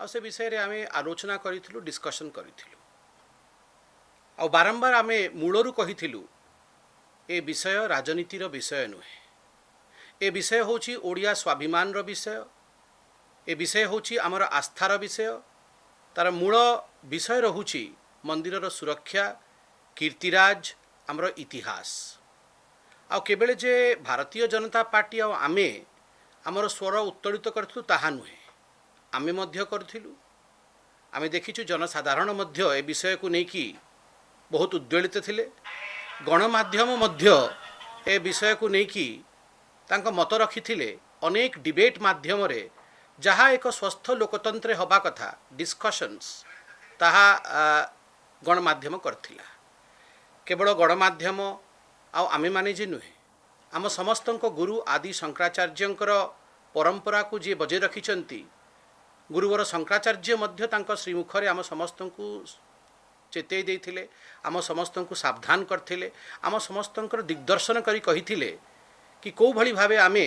ଆଉ ସେ ବିଷୟରେ ଆମେ ଆଲୋଚନା କରିଥିଲୁ ଡିସ୍କସନ୍ କରିଥିଲୁ ଆଉ ବାରମ୍ବାର ଆମେ ମୂଳରୁ କହିଥିଲୁ ଏ ବିଷୟ ରାଜନୀତିର ବିଷୟ ନୁହେଁ ଏ ବିଷୟ ହେଉଛି ଓଡ଼ିଆ ସ୍ୱାଭିମାନର ବିଷୟ ଏ ବିଷୟ ହେଉଛି ଆମର ଆସ୍ଥାର ବିଷୟ ତା'ର ମୂଳ ବିଷୟ ରହୁଛି ମନ୍ଦିରର ସୁରକ୍ଷା କୀର୍ତ୍ତିରାଜ ଆମର ଇତିହାସ ଆଉ କେବେଳେ ଯେ ଭାରତୀୟ ଜନତା ପାର୍ଟି ଆଉ ଆମେ ଆମର ସ୍ୱର ଉତ୍ତୋଳିତ କରିଥିଲୁ ତାହା ନୁହେଁ ଆମେ ମଧ୍ୟ କରିଥିଲୁ ଆମେ ଦେଖିଛୁ ଜନସାଧାରଣ ମଧ୍ୟ ଏ ବିଷୟକୁ ନେଇକି ବହୁତ ଉଦ୍ବେଳିତ ଥିଲେ ଗଣମାଧ୍ୟମ ମଧ୍ୟ ଏ ବିଷୟକୁ ନେଇକି ତାଙ୍କ ମତ ରଖିଥିଲେ ଅନେକ ଡିବେଟ୍ ମାଧ୍ୟମରେ ଯାହା ଏକ ସ୍ୱସ୍ଥ ଲୋକତନ୍ତ୍ରରେ ହେବା କଥା ଡିସ୍କସନ୍ସ ତାହା ଗଣମାଧ୍ୟମ କରିଥିଲା କେବଳ ଗଣମାଧ୍ୟମ ଆଉ ଆମେମାନେ ଯେ ନୁହେଁ ଆମ ସମସ୍ତଙ୍କ ଗୁରୁ ଆଦି ଶଙ୍କରାଚାର୍ଯ୍ୟଙ୍କର ପରମ୍ପରାକୁ ଯିଏ ବଜାଇ ରଖିଛନ୍ତି ଗୁରୁବର ଶଙ୍କରାଚାର୍ଯ୍ୟ ମଧ୍ୟ ତାଙ୍କ ଶ୍ରୀମୁଖରେ ଆମ ସମସ୍ତଙ୍କୁ ଚେତେଇ ଦେଇଥିଲେ ଆମ ସମସ୍ତଙ୍କୁ ସାବଧାନ କରିଥିଲେ ଆମ ସମସ୍ତଙ୍କର ଦିଗ୍ଦର୍ଶନ କରି କହିଥିଲେ କି କେଉଁଭଳି ଭାବେ ଆମେ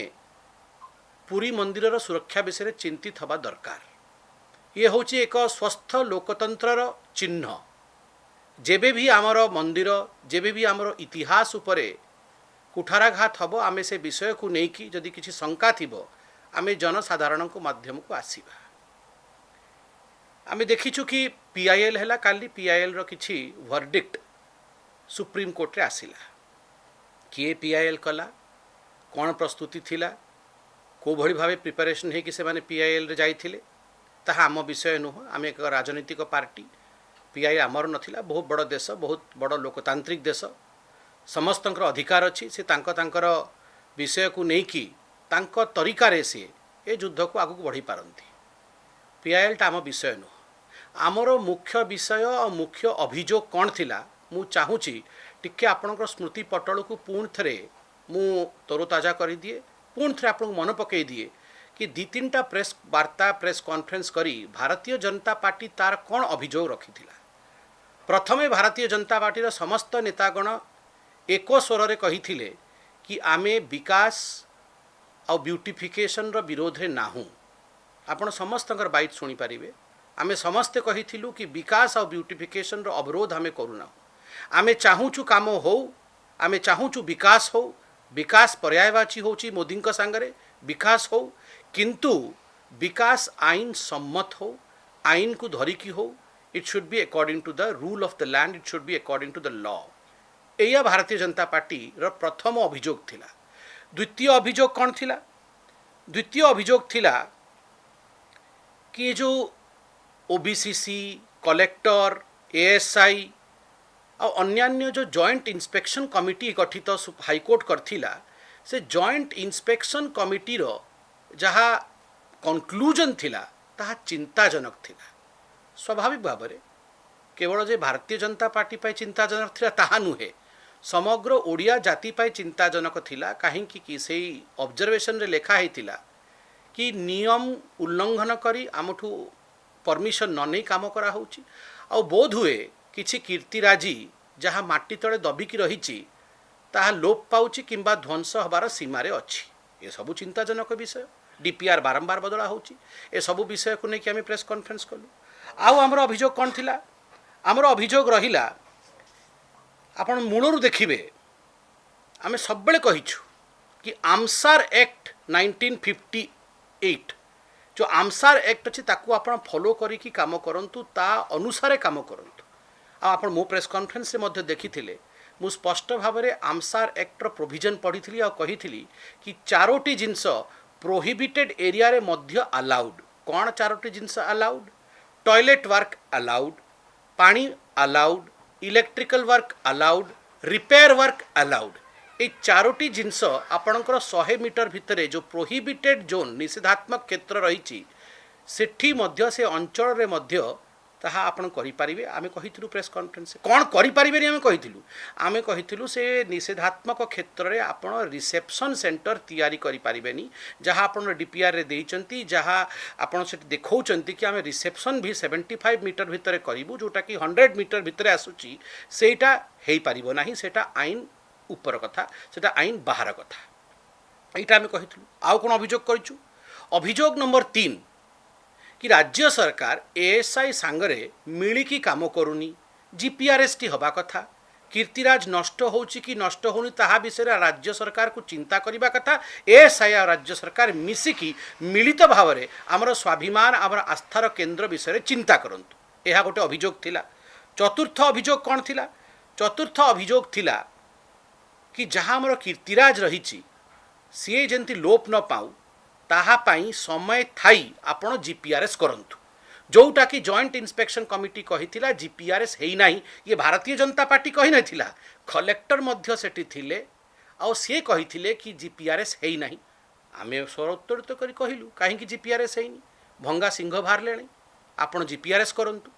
ପୁରୀ ମନ୍ଦିରର ସୁରକ୍ଷା ବିଷୟରେ ଚିନ୍ତିତ ହେବା ଦରକାର ଇଏ ହେଉଛି ଏକ ସ୍ୱସ୍ଥ ଲୋକତନ୍ତ୍ରର ଚିହ୍ନ ଯେବେ ବି ଆମର ମନ୍ଦିର ଯେବେ ବି ଆମର ଇତିହାସ ଉପରେ କୁଠାରାଘାତ ହେବ ଆମେ ସେ ବିଷୟକୁ ନେଇକି ଯଦି କିଛି ଶଙ୍କା ଥିବ ଆମେ ଜନସାଧାରଣଙ୍କ ମାଧ୍ୟମକୁ ଆସିବା आम देखीछू कि पी आई एल है कल पीआईएल रि वर्डिक्ट सुप्रीमकोर्टे आसला किए पीआईएल कला कौन प्रस्तुति थिला को भली भाव प्रिपेरेसन होने पीआईएल जाते आम विषय नुह आम एक राजनीतिक पार्टी पीआईएल आमर ना बहुत बड़ देश बहुत बड़ लोकतांत्रिक देश समस्त अधिकार अच्छी से विषय को लेकिन तरिकार सी ए युद्ध को आगे बढ़ी पारती पीआईएल टा आम विषय नुह ଆମର ମୁଖ୍ୟ ବିଷୟ ଆଉ ମୁଖ୍ୟ ଅଭିଯୋଗ କ'ଣ ଥିଲା ମୁଁ ଚାହୁଁଛି ଟିକେ ଆପଣଙ୍କର ସ୍ମୃତି ପଟଳକୁ ପୁଣି ଥରେ ମୁଁ ତରୋତାଜା କରିଦିଏ ପୁଣି ଥରେ ଆପଣଙ୍କୁ ମନେ ପକାଇଦିଏ କି ଦୁଇ ତିନିଟା ପ୍ରେସ୍ ବାର୍ତ୍ତା ପ୍ରେସ୍ କନଫରେନ୍ସ କରି ଭାରତୀୟ ଜନତା ପାର୍ଟି ତାର କ'ଣ ଅଭିଯୋଗ ରଖିଥିଲା ପ୍ରଥମେ ଭାରତୀୟ ଜନତା ପାର୍ଟିର ସମସ୍ତ ନେତାଗଣ ଏକ ସ୍ୱରରେ କହିଥିଲେ କି ଆମେ ବିକାଶ ଆଉ ବ୍ୟୁଟିଫିକେସନ୍ର ବିରୋଧରେ ନାହୁଁ ଆପଣ ସମସ୍ତଙ୍କର ବାଇଟ୍ ଶୁଣିପାରିବେ आम समस्ते कही कि विकास आ ब्यूटिफिकेसन रवरोध आम करूना आम चाहूँ कम हो आम चाहूँ विकास हो विकास पर्यायवाची होची मोदी सांगे विकास हो किंतु विकास आईन सम्मत हो आईन को धरिकी हो it should be according to the rule of the land it should be according to the law या भारतीय जनता पार्टर प्रथम अभोग द्वितीय अभोग कौन थी द्वितीय अभोग कि जो ओबीसीसी କଲେକ୍ଟର ଏଏସ୍ଆଇ ଆଉ ଅନ୍ୟାନ୍ୟ ଯେଉଁ ଜଏଣ୍ଟ ଇନ୍ସପେକ୍ସନ୍ କମିଟି ଗଠିତ ହାଇକୋର୍ଟ କରିଥିଲା ସେ ଜଏଣ୍ଟ ଇନ୍ସପେକ୍ସନ୍ କମିଟିର ଯାହା କନକ୍ଲୁଜନ୍ ଥିଲା ତାହା ଚିନ୍ତାଜନକ ଥିଲା ସ୍ୱାଭାବିକ ଭାବରେ କେବଳ ଯେ ଭାରତୀୟ ଜନତା ପାର୍ଟି ପାଇଁ ଚିନ୍ତାଜନକ ଥିଲା ତାହା ନୁହେଁ ସମଗ୍ର ଓଡ଼ିଆ ଜାତି ପାଇଁ ଚିନ୍ତାଜନକ ଥିଲା କାହିଁକି କି ସେଇ ଅବଜର୍ଭେସନ୍ରେ ଲେଖା ହେଇଥିଲା କି ନିୟମ ଉଲ୍ଲଙ୍ଘନ କରି ଆମଠୁ ପରମିସନ୍ ନ ନେଇ କାମ କରାହେଉଛି ଆଉ ବୋଧହୁଏ କିଛି କୀର୍ତ୍ତିରାଜି ଯାହା ମାଟି ତଳେ ଦବିକି ରହିଛି ତାହା ଲୋପ ପାଉଛି କିମ୍ବା ଧ୍ୱଂସ ହେବାର ସୀମାରେ ଅଛି ଏସବୁ ଚିନ୍ତାଜନକ ବିଷୟ ডিপিআর বারম্বার বদলা হচ্ছে এসবু বিষয়কু নিয়ে আমি প্রেস কনফরেন্স কলু আমার অভিযোগ কণ লা আমার অভিযোগ রহিলা আপনার মূলর দেখবে আমি সবুলে কহিছু কি আমসার একট নাইনটিন ফিফটি এইট जो आमसार एक्ट अच्छी ताकू आपण फॉलो करिकी काम करंतु ता अनुसारे काम करंतु आ आपण मो प्रेस कॉन्फ्रेंस रे मध्य देखिथिले ମୁଁ ସ୍ପଷ୍ଟ ଭାବରେ ଆମସାର ଆକ୍ଟର ପ୍ରୋଭିଜନ୍ ପଢ଼ିଥିଲି ଆଉ କହିଥିଲି କି ଚାରୋଟି ଜିନିଷ ପ୍ରୋହିବିଟେଡ୍ ଏରିଆରେ ମଧ୍ୟ ଆଲାଉଡ୍ କ'ଣ ଚାରୋଟି ଜିନିଷ ଆଲାଉଡ୍ ଟଏଲେଟ୍ ୱାର୍କ ଆଲାଉଡ୍ ପାଣି allowed electrical work allowed repair work allowed এই চারোটি জিনিস আপনার শহে মিটর ভিতরে যে প্রোহিবিটেড জোন নিষেধাত্মক ক্ষেত্র রয়েছে সেটি মধ্য সে অঞ্চলের মধ্য ତାହା ଆପଣ କରିପାରିବେ ଆମେ କହିଥିଲୁ ପ୍ରେସ୍ କନଫରେନ୍ସ କ'ଣ କରିପାରିବେନି ଆମେ କହିଥିଲୁ ଆମେ କହିଥିଲୁ ସେ ନିଷେଧାତ୍ମକ କ୍ଷେତ୍ରରେ ଆପଣ ରିସେପ୍ସନ୍ ସେଣ୍ଟର ତିଆରି କରିପାରିବେନି ଯାହା ଆପଣ ଡିପିଆର୍ରେ ଦେଇଛନ୍ତି ଯାହା ଆପଣ ସେଠି ଦେଖାଉଛନ୍ତି କି ଆମେ ରିସେପ୍ସନ୍ ବି ସେଭେଣ୍ଟି ଫାଇଭ୍ ମିଟର ଭିତରେ କରିବୁ ଯେଉଁଟାକି ହଣ୍ଡ୍ରେଡ଼ ମିଟର ଭିତରେ ଆସୁଛି ସେଇଟା ହେଇପାରିବ ନାହିଁ ସେଇଟା ଆଇନ ଉପର କଥା ସେଇଟା ଆଇନ ବାହାର କଥା ଏଇଟା ଆମେ କହିଥିଲୁ ଆଉ କ'ଣ অভিযোগ କରିଛୁ ଅଭିଯୋଗ ନମ୍ବର ତିନି କି ରାଜ୍ୟ ସରକାର ଏଏସ୍ଆଇ ସାଙ୍ଗରେ ମିଳିକି କାମ କରୁନି ଜିପିଆର୍ଏସ୍ଟି ହେବା কথা কীর্তিরাজ নষ্ট হচ্ছে কি নষ্ট হোনি তাহা বিষয়ে রাজ্য সরকার চিন্তা করা কথা এএসআই রাজ্য সরকার মিশিকি মিলিত ভাবে আমার স্বাভিমান আমার আস্থার কেন্দ্র বিষয়ে চিন্তা করতু এ গোটে অভিযোগ লা চতুর্থ অভিযোগ কণ লা চতুর্থ অভিযোগ লা କି ଯାହା ଆମର କୀର୍ତ୍ତିରାଜ ରହିଛି ସିଏ ଯେମିତି ଲୋପ ନ ପାଉ ତାହା ପାଇଁ ସମୟ ଥାଇ ଆପଣ ଜିପିଆର୍ଏସ୍ କରନ୍ତୁ ଯେଉଁଟାକି ଜଏଣ୍ଟ ଇନ୍ସପେକ୍ସନ୍ କମିଟି କହିଥିଲା ଜିପିଆର୍ଏସ୍ ହେଇନାହିଁ ଇଏ ଭାରତୀୟ ଜନତା ପାର୍ଟି କହିନଥିଲା କଲେକ୍ଟର ମଧ୍ୟ ସେଠି ଥିଲେ ଆଉ ସିଏ କହିଥିଲେ କି ଜିପିଆର୍ଏସ୍ ହେଇନାହିଁ ଆମେ ସ୍ୱରୋତ୍ତରିତ କରି କହିଲୁ କାହିଁକି ଜିପିଆର୍ଏସ୍ ହେଇନି ଭଙ୍ଗା ସିଂହ ବାହାରିଲେଣି ଆପଣ ଜିପିଆର୍ଏସ୍ କରନ୍ତୁ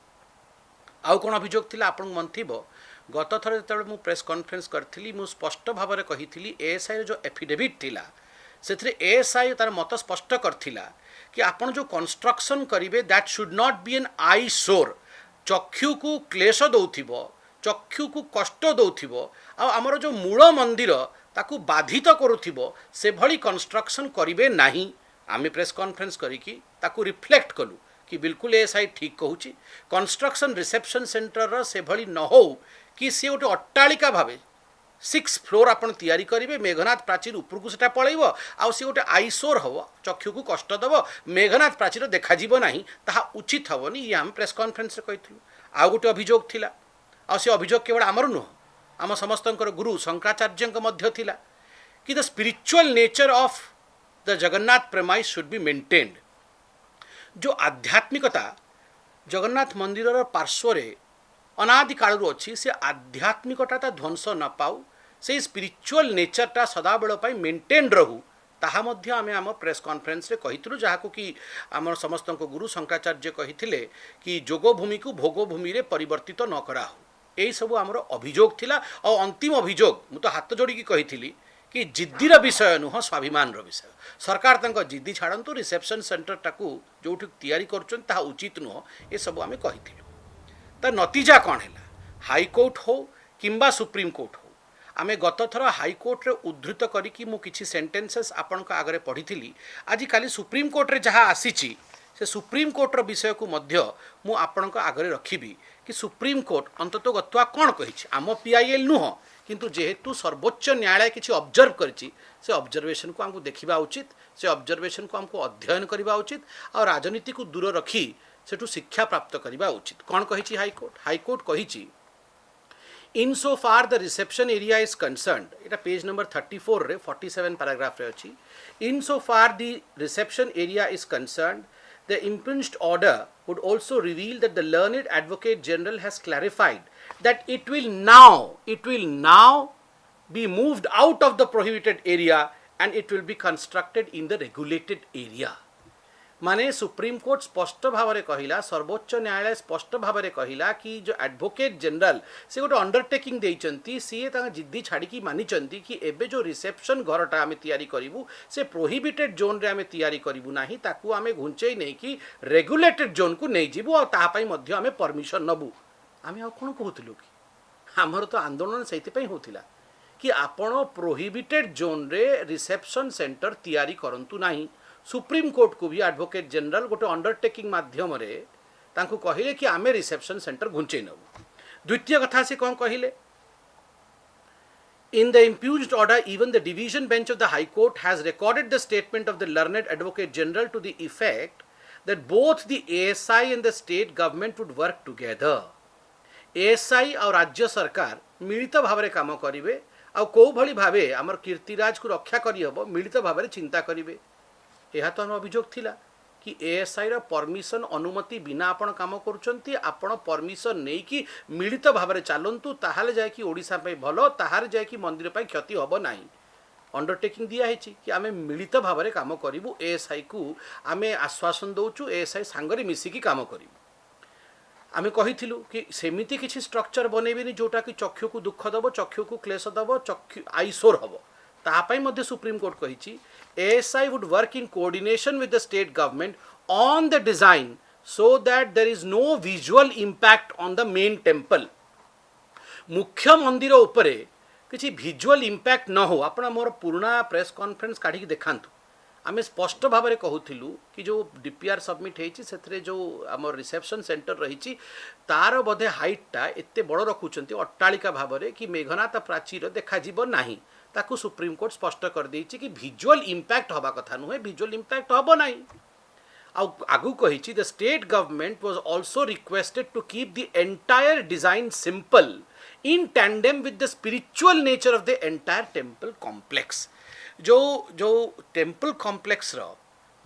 ଆଉ କ'ଣ ଅଭିଯୋଗ ଥିଲା ଆପଣଙ୍କୁ ମନେ ଥିବ ଗତଥର ଯେତେବେଳେ ମୁଁ ପ୍ରେସ୍ କନଫରେନ୍ସ କରିଥିଲି ମୁଁ ସ୍ପଷ୍ଟ ଭାବରେ କହିଥିଲି ଏଏସ୍ଆଇର ଯେଉଁ ଏଫିଡେଭିଟ୍ ଥିଲା ସେଥିରେ ଏଏସ୍ଆଇ ତା'ର ମତ ସ୍ପଷ୍ଟ କରିଥିଲା କି ଆପଣ ଯେଉଁ କନଷ୍ଟ୍ରକ୍ସନ୍ କରିବେ that should not be an eyesore ଚକ୍ଷୁକୁ କ୍ଲେଶ ଦେଉଥିବ ଚକ୍ଷୁକୁ କଷ୍ଟ ଦେଉଥିବ ଆଉ ଆମର ଯେଉଁ ମୂଳ ମନ୍ଦିର ତାକୁ ବାଧିତ କରୁଥିବ ସେଭଳି କନଷ୍ଟ୍ରକ୍ସନ୍ କରିବେ ନାହିଁ ଆମେ ପ୍ରେସ୍ କନଫରେନ୍ସ କରିକି ତାକୁ ରିଫ୍ଲେକ୍ଟ କଲୁ कि बिल्कुल बेलकुल एसआ ठिक कि कन्स्ट्रक्सन रिसेपसन सेन्टर भली न हो कि सि गे अट्टा भावे सिक्स फ्लोर आपति मेघनाथ प्राचीर उप पलैब आउँ सि गए आइसोर हे चुको कष्ट दब मेघनाथ प्राचीर देखा उचित हेन इ हामी प्रेस कनफरेन्स आउट अभियोग आउँ अभिजो केवल आमर नुह आम समस्त गुरु शङ्कराचार्यको माध्यरिचुवाचर of the Jagannath premise should be maintained जो आध्यात्मिकता ଜଗନ୍ନାଥ ମନ୍ଦିରର ପାର୍ଶ୍ୱରେ ଅନାଦି କାଳରୁ ଅଛି ସେ ଆଧ୍ୟାତ୍ମିକତାଟା ଧ୍ୱଂସ ନ ପାଉ ସେଇ ସ୍ପିରିଚୁଆଲ୍ ନେଚରଟା ସଦାବେଳ ପାଇଁ ମେଣ୍ଟେନ୍ ରହୁ ତାହା ମଧ୍ୟ ଆମେ ଆମ ପ୍ରେସ୍ କନଫରେନ୍ସରେ କହିଥିଲୁ ଯାହାକୁ କି ଆମର ସମସ୍ତଙ୍କ ଗୁରୁ ଶଙ୍କରାଚାର୍ଯ୍ୟ କହିଥିଲେ କି ଯୋଗଭୂମିକୁ ଭୋଗଭୂମିରେ ପରିବର୍ତ୍ତିତ ନ କରାହଉ ଏହିସବୁ ଆମର ଅଭିଯୋଗ ଥିଲା ଆଉ ଅନ୍ତିମ ଅଭିଯୋଗ ମୁଁ ତ ହାତ ଯୋଡ଼ିକି କହିଥିଲି कि ଜିଦିର ବିଷୟ ନୁହଁ ସ୍ୱାଭିମାନର ବିଷୟ ସରକାର ତାଙ୍କ ଜିଦି ଛାଡ଼ନ୍ତୁ ରିସେପସନ୍ ସେଣ୍ଟରଟାକୁ ଯେଉଁଠି ତିଆରି କରୁଛନ୍ତି ତାହା ଉଚିତ ନୁହଁ ଏସବୁ ଆମେ କହିଥିଲୁ ତା ନତିଜା କ'ଣ ହେଲା ହାଇକୋର୍ଟ ହଉ କିମ୍ବା ସୁପ୍ରିମକୋର୍ଟ ହଉ ଆମେ ଗତଥର ହାଇକୋର୍ଟରେ ଉଦ୍ଧୃତ କରିକି ମୁଁ କିଛି ସେଣ୍ଟେନ୍ସେସ୍ ଆପଣଙ୍କ ଆଗରେ ପଢ଼ିଥିଲି ଆଜିକାଲି ସୁପ୍ରିମକୋର୍ଟରେ ଯାହା ଆସିଛି ସେ ସୁପ୍ରିମକୋର୍ଟର ବିଷୟକୁ ମଧ୍ୟ ମୁଁ ଆପଣଙ୍କ ଆଗରେ ରଖିବି କି ସୁପ୍ରିମକୋର୍ଟ ଅନ୍ତତଃ ଗତୁଆ କ'ଣ କହିଛି ଆମ ପିଆଇଏଲ୍ ନୁହଁ किंतु जेहेतु सर्वोच्च न्यायालय किसी अब्जर्व करजरभेसन को आमको देखा उचित से अब्जरभेसन को आमको अध्ययन करवा उचित आ राजनीति को दूर रखी से शिक्षा प्राप्त करवा उचित कौन कही हाईकोर्ट हाईकोर्ट कही in so far the reception area is concerned यहाँ पेज नंबर थर्टी फोर में फर्टी सेवेन पाराग्राफ्रे अच्छी in so far the reception area is concerned the impugned order would also reveal that the learned advocate general has clarified that it will now, it will now be moved out of the prohibited area and it will be constructed in the regulated area. মানে supreme court স্পষ্ট ভাবে কহিলা সর্বোচ্চ ন্যায়ালয় স্পষ্ট ভাবে কহিলা কি যে আডভোকেট জেনারেল সে গোটে অন্ডরটেকিং দিয়েছেন সিএ তা জিদ্দি ছাড়িকি মানিছেন কি এবে যে রিসেপশন ঘরটা আমি তৈরি করবু সে প্রোহিবিটেড জোন্রে আমি তৈরি করবু না তাকে আমি ঘুঞ্চাই নেই রেগুলেটেড জোন কু নেই যাবু আপাই মধ্যে আমি পরমিশন নবু आम कौन कहूल कि आमर तो आंदोलन से होता कि आप प्रोहबिटेड जोन रे रिसेप्शन सेंटर तैयारी करूँ ना सुप्रीम कोर्ट को भी आडभकेट जेनेल गोटे अंडरटेकिंग मध्यम कहले कि आम रिसेप्शन सेन्टर घुंचे नबू द्वितीय कथा से कौन कहले इन द इम्प्यूज order even the division bench of the high court has recorded the statement of the learned advocate general to the effect that both the ASI and the state government would work together ASI ଆଉ ରାଜ୍ୟ ସରକାର ମିଳିତ ଭାବରେ କାମ କରିବେ ଆଉ କେଉଁଭଳି ଭାବେ ଆମର କୀର୍ତ୍ତିରାଜକୁ ରକ୍ଷା କରିହେବ ମିଳିତ ଭାବରେ ଚିନ୍ତା କରିବେ ଏହା ତ ଆମ ଅଭିଯୋଗ ଥିଲା କି ଏଏସ୍ଆଇର ପରମିସନ୍ ଅନୁମତି ବିନା ଆପଣ କାମ କରୁଛନ୍ତି ଆପଣ ପରମିସନ୍ ନେଇକି ମିଳିତ ଭାବରେ ଚାଲନ୍ତୁ ତାହେଲେ ଯାଇକି ଓଡ଼ିଶା ପାଇଁ ଭଲ ତାହାର ଯାଇକି ମନ୍ଦିର ପାଇଁ କ୍ଷତି ହେବ ନାହିଁ ଅଣ୍ଡରଟେକିଂ ଦିଆହେଇଛି କି ଆମେ ମିଳିତ ଭାବରେ କାମ କରିବୁ ଏଏସ୍ଆଇକୁ ଆମେ ଆଶ୍ୱାସନ ଦେଉଛୁ ଏଏସ୍ଆଇ ସାଙ୍ଗରେ ମିଶିକି କାମ କରିବୁ আমি କହିଥିଲୁ କି ସେମିତି କିଛି ଷ୍ଟ୍ରକ୍ଚର୍ ବନେଇବେନି ଯେଉଁଟାକି ଚକ୍ଷୁକୁ ଦୁଃଖ ଦେବ ଚକ୍ଷୁକୁ କ୍ଲେଶ ଦେବ ଚକ୍ଷୁ ଆଇସୋର ହେବ ତାହା ପାଇଁ ମଧ୍ୟ ସୁପ୍ରିମକୋର୍ଟ କହିଛି ASI would work in coordination with the state government on the design so that there is no visual impact on the main temple ମୁଖ୍ୟ ମନ୍ଦିର ଉପରେ କିଛି ଭିଜୁଆଲ୍ ଇମ୍ପ୍ୟାକ୍ଟ ନ ହେଉ ଆପଣ ମୋର ପୁରୁଣା ପ୍ରେସ୍ କନଫରେନ୍ସ କାଢ଼ିକି ଦେଖାନ୍ତୁ आम स्पष्ट भाव में कहूल कि जो डीपीआर सबमिट होती जो आम रिसेप्शन सेन्टर रही तार बोधे हाइटा एत बड़ रखुं अट्टाड़िका भाव में कि मेघनाथ प्राचीर देखा ना सुप्रीमकोर्ट स्पष्ट करदे कि भिजुआल इंपैक्ट हवा कथा नुहे भिजुआल इम्पैक्ट हम ना आगू कही the state government was also requested to keep the entire design simple in tandem with the spiritual nature of the entire temple complex जो जो टेम्पल कम्प्लेक्सर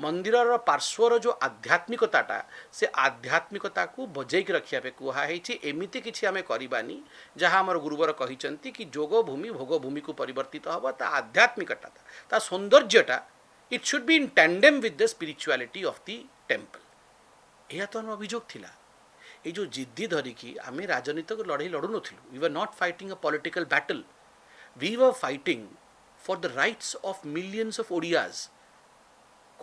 मंदिर पार्श्वर जो आध्यात्मिकताटा से आध्यात्मिकता को बजेक रखापे कहुई एमती किसी आम करानी जहाँ आम गुरुवर कही कि जोग भूमि भोग भूमि को परिवर्तित हे ता आध्यात्मिकता ता सौंदर्यटा it should be in tandem with the spirituality of the temple यह तो अभोग ये जो जिद्दी धरिकी आम राजनीतिक लड़े लड़ू नु we were not fighting a political battle we were fighting for the rights of millions of Odias.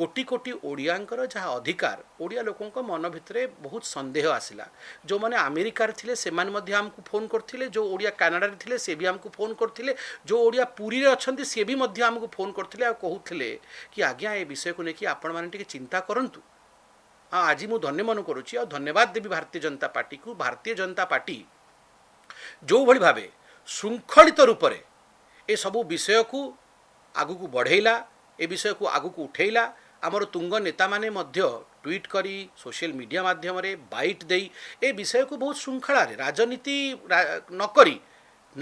কোটি কোটি ଓଡ଼ିଆଙ୍କର ଯାହା ଅଧିକାର ଓଡ଼ିଆ ଲୋକଙ୍କ ମନ ଭିତରେ ବହୁତ ସନ୍ଦେହ ଆସିଲା ଯେଉଁମାନେ ଆମେରିକାରେ ଥିଲେ ସେମାନେ ମଧ୍ୟ ଆମକୁ ଫୋନ୍ କରିଥିଲେ ଯେଉଁ ଓଡ଼ିଆ କାନାଡ଼ାରେ ଥିଲେ ସେ ବି ଆମକୁ ଫୋନ୍ କରିଥିଲେ ଯେଉଁ ଓଡ଼ିଆ ପୁରୀରେ ଅଛନ୍ତି ସେ ବି ମଧ୍ୟ ଆମକୁ ଫୋନ୍ କରିଥିଲେ ଆଉ କହୁଥିଲେ କି ଆଜ୍ଞା ଏ ବିଷୟକୁ ନେଇକି ଆପଣମାନେ ଟିକେ ଚିନ୍ତା କରନ୍ତୁ ଆଉ ଆଜି ମୁଁ ଧନ୍ୟ ମନେ କରୁଛି ଆଉ ଧନ୍ୟବାଦ ଦେବି ଭାରତୀୟ ଜନତା ପାର୍ଟିକୁ ଭାରତୀୟ ଜନତା ପାର୍ଟି ଯେଉଁଭଳି ଭାବେ ଶୃଙ୍ଖଳିତ ରୂପରେ ଏସବୁ ବିଷୟକୁ ଆଗକୁ ବଢ଼େଇଲା ଏ ବିଷୟକୁ ଆଗକୁ ଉଠେଇଲା ଆମର ତୁଙ୍ଗ ନେତାମାନେ ମଧ୍ୟ ଟ୍ୱିଟ୍ କରି ସୋସିଆଲ ମିଡ଼ିଆ ମାଧ୍ୟମରେ ବାଇଟ୍ ଦେଇ ଏ ବିଷୟକୁ ବହୁତ ଶୃଙ୍ଖଳାରେ ରାଜନୀତି ନକରି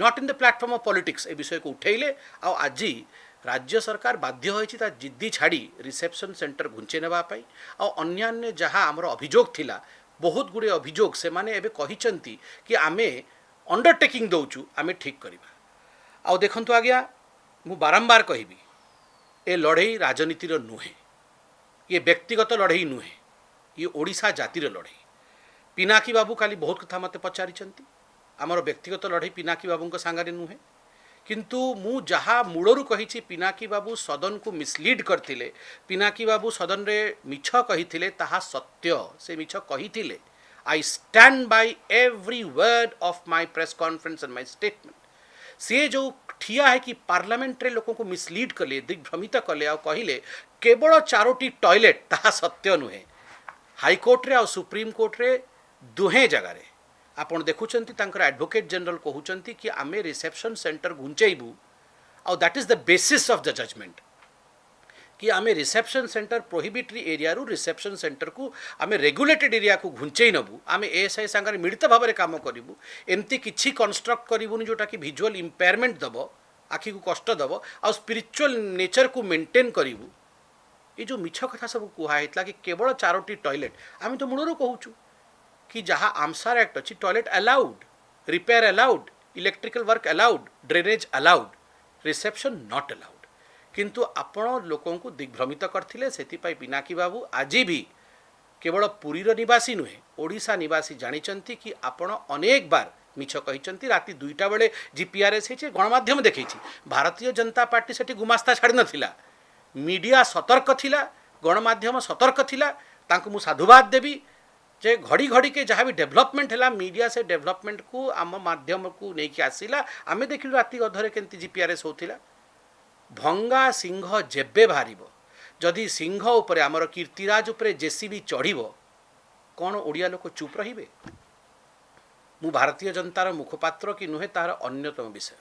not in the platform of politics ଏ ବିଷୟକୁ ଉଠେଇଲେ ଆଉ ଆଜି ରାଜ୍ୟ ସରକାର ବାଧ୍ୟ ହୋଇଛି ତା ଜିଦ୍ଦି ଛାଡ଼ି ରିସେପସନ୍ ସେଣ୍ଟର ଘୁଞ୍ଚେଇ ନେବା ପାଇଁ ଆଉ ଅନ୍ୟାନ୍ୟ ଯାହା ଆମର ଅଭିଯୋଗ ଥିଲା ବହୁତ ଗୁଡ଼ିଏ ଅଭିଯୋଗ ସେମାନେ ଏବେ କହିଛନ୍ତି କି ଆମେ ଅଣ୍ଡରଟେକିଂ ଦେଉଛୁ ଆମେ ଠିକ୍ କରିବା आ देखु आज्ञा मु बारंबार कह ए लड़े राजनीतिर नुहे ये व्यक्तिगत लड़े नुहे ये ओडा जातिर लड़े पिनाकी बाबू का बहुत कथा मत पचारमर व्यक्तिगत लड़े पिनाकी बाबू का सांगे नुहे किंतु मु जहाँ मूलर कही पिनाकी बाबू सदन को मिसलीड करते पिनाकी बाबू सदन में मिछ कही सत्य से मिछ कही I stand by every word of my press conference and my statement से जो ठिया है कि पार्लियामेंट्रे लोक को मिसलीड कले दिग्भ्रमित कले आहले केवल चारोटी टॉयलेट ता सत्य नुहे हाइकोर्टे आ सुप्रीम कोर्टे दुहे जगार आपड़ देखुं आडभोकेट जनरल कहते कि आम रिसेप्शन सेन्टर घुंचेबू आउ that is the basis of the judgement कि आम reception centre prohibitory area reception centre को आम रेगुलेटेड एरिया को घुंचई नबू आम एएसआई सागर मिलित भाव में कम करूँ एमती किसी कनस्ट्रक्ट करूनी जोटा कि भिजुआल इम्पेयरमेंट दब आखि को कष्ट दब आ स्पिरिचुआल नेचर को मेन्टेन करूँ ये जो मिछ कथा सब कहुला कि केवल चारोटी टॉयलेट आम तो मूलर कहूँ कि जहाँ आमसार एक्ट अच्छी toilet allowed repair allowed electrical work allowed drainage allowed reception not allowed କିନ୍ତୁ ଆପଣ ଲୋକଙ୍କୁ ଦିଗ୍ଭ୍ରମିତ କରିଥିଲେ ସେଥିପାଇଁ ପିନାକୀ ବାବୁ ଆଜି ବି କେବଳ ପୁରୀର ନିବାସୀ ନୁହେଁ ଓଡ଼ିଶା ନିବାସୀ ଜାଣିଛନ୍ତି କି ଆପଣ ଅନେକ ବାର ମିଛ କହିଛନ୍ତି ରାତି ଦୁଇଟା ବେଳେ ଜିପିଆର୍ଏସ୍ ହେଇଛି ଗଣମାଧ୍ୟମ ଦେଖେଇଛି ଭାରତୀୟ ଜନତା ପାର୍ଟି ସେଠି ଗୁମାସ୍ତା ଛାଡ଼ି ନଥିଲା ମିଡ଼ିଆ ସତର୍କ ଥିଲା ଗଣମାଧ୍ୟମ ସତର୍କ ଥିଲା ତାଙ୍କୁ ମୁଁ ସାଧୁବାଦ ଦେବି ଯେ ଘଡ଼ି ଘଡ଼ିକେ ଯାହା ବି ଡେଭଲପମେଣ୍ଟ ହେଲା ମିଡ଼ିଆ ସେ ଡେଭଲପମେଣ୍ଟକୁ ଆମ ମାଧ୍ୟମକୁ ନେଇକି ଆସିଲା ଆମେ ଦେଖିଲୁ ରାତି ଅଧରେ କେମିତି ଜିପିଆର୍ଏସ୍ ହେଉଥିଲା ଭଙ୍ଗା ସିଂହ ଯେବେ ବାହାରିବ ଯଦି ସିଂହ ଉପରେ ଆମର କୀର୍ତ୍ତିରାଜ ଉପରେ ଜେସିବି ଚଢ଼ିବ କ'ଣ ଓଡ଼ିଆ ଲୋକ ଚୁପ୍ ରହିବେ ମୁଁ ଭାରତୀୟ ଜନତାର ମୁଖପାତ୍ର କି ନୁହେଁ ତାହାର ଅନ୍ୟତମ ବିଷୟ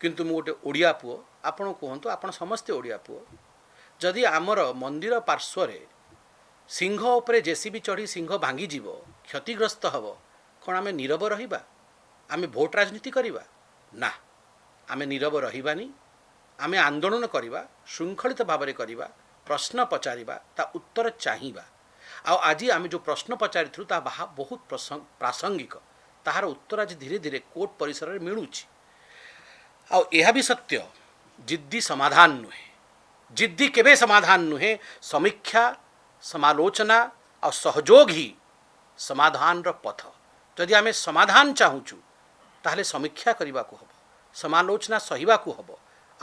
କିନ୍ତୁ ମୁଁ ଗୋଟେ ଓଡ଼ିଆ ପୁଅ ଆପଣ କୁହନ୍ତୁ ଆପଣ ସମସ୍ତେ ଓଡ଼ିଆ ପୁଅ ଯଦି ଆମର ମନ୍ଦିର ପାର୍ଶ୍ୱରେ ସିଂହ ଉପରେ ଜେସିବି ଚଢ଼ି ସିଂହ ଭାଙ୍ଗିଯିବ କ୍ଷତିଗ୍ରସ୍ତ ହେବ କ'ଣ ଆମେ ନୀରବ ରହିବା ଆମେ ଭୋଟ୍ ରାଜନୀତି କରିବା ନା ଆମେ ନୀରବ ରହିବାନି आम आंदोलन करने श्रृंखलित भाव प्रश्न पचार उत्तर चाह आज आम जो प्रश्न पचार बहुत प्रासंगिक तहार उत्तर आज धीरे धीरे कोर्ट परस में मिलू सत्य जिद्दी समाधान नुहे जिद्दी के समाधान नुहे समीक्षा समालोचना और सहयोग ही समाधान पथ जदि आम समाधान चाहूँ ताल समीक्षा करने को हम समालोचना सहवाकू हाँ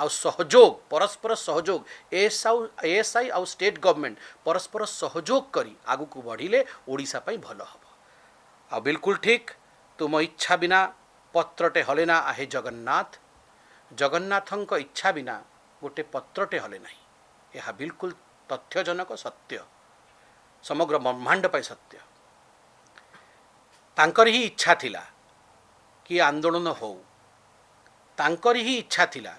ଆଉ ସହଯୋଗ ପରସ୍ପର ସହଯୋଗ ଏଏସ୍ ଆଉ ଏଏସ୍ ଆଇ ଆଉ ଷ୍ଟେଟ୍ ଗଭର୍ଣ୍ଣମେଣ୍ଟ ପରସ୍ପର ସହଯୋଗ କରି ଆଗକୁ ବଢ଼ିଲେ ଓଡ଼ିଶା ପାଇଁ ଭଲ ହେବ ଆଉ ବିଲକୁଲ ଠିକ୍ ତୁମ ଇଚ୍ଛା ବିନା ପତ୍ରଟେ ହଲେ ନା ଆହେ ଜଗନ୍ନାଥ ଜଗନ୍ନାଥଙ୍କ ଇଚ୍ଛା ବିନା ଗୋଟେ ପତ୍ରଟେ ହଲେ ନାହିଁ ଏହା ବିଲକୁଲ ତଥ୍ୟଜନକ ସତ୍ୟ ସମଗ୍ର ବ୍ରହ୍ମାଣ୍ଡ ପାଇଁ ସତ୍ୟ ତାଙ୍କର ହିଁ ଇଚ୍ଛା ଥିଲା କି ଆନ୍ଦୋଳନ ହେଉ ତାଙ୍କର ହିଁ ଇଚ୍ଛା ଥିଲା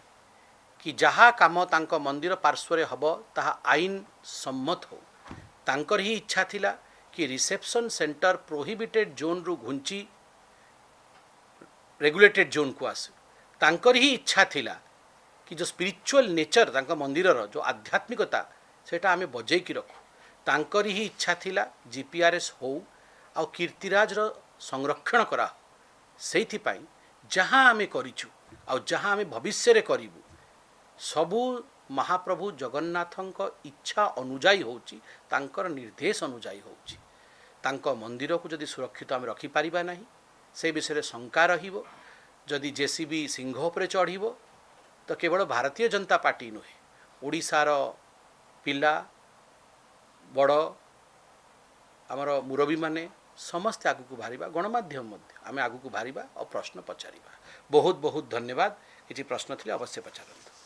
କି ଯାହା କାମ ତାଙ୍କ ମନ୍ଦିର ପାର୍ଶ୍ୱରେ ହେବ ତାହା ଆଇନ ସମ୍ମତ ହେଉ ତାଙ୍କର ହିଁ ଇଚ୍ଛା ଥିଲା କି ରିସେପ୍ସନ୍ ସେଣ୍ଟର ପ୍ରୋହିବିଟେଡ଼ ଜୋନ୍ରୁ ଘୁଞ୍ଚି ରେଗୁଲେଟେଡ଼ ଜୋନ୍କୁ ଆସୁ ତାଙ୍କର ହିଁ ଇଚ୍ଛା ଥିଲା କି ଯେଉଁ ସ୍ପିରିଚୁଆଲ ନେଚର ତାଙ୍କ ମନ୍ଦିରର ଯେଉଁ ଆଧ୍ୟାତ୍ମିକତା ସେଇଟା ଆମେ ବଜେଇକି ରଖୁ ତାଙ୍କର ହିଁ ଇଚ୍ଛା ଥିଲା ଜି ପି ଆର୍ ଏସ୍ ହେଉ ଆଉ କୀର୍ତ୍ତିରାଜର ସଂରକ୍ଷଣ କରାହେଉ ସେଇଥିପାଇଁ ଯାହା ଆମେ କରିଛୁ ଆଉ ଯାହା ଆମେ ଭବିଷ୍ୟରେ କରିବୁ सबु महाप्रभु जगन्नाथको इच्छा अनुजा हौ चाहिँ तर निर्देश अनुयी हौ चाहिँ तन्दिको जिम्मी सुरक्षित आम र शङ्का जेसीबी जेसि पर चढिब त केवल भारतीय जनता पर्टी नुहेँ ओडार पिला बड आमर मुरबी मे समस्त आगको बाहेक गणमा आगको प्रश्न पचार बहुत बहुत धन्यवाद कि प्रश्न अवश्य पचार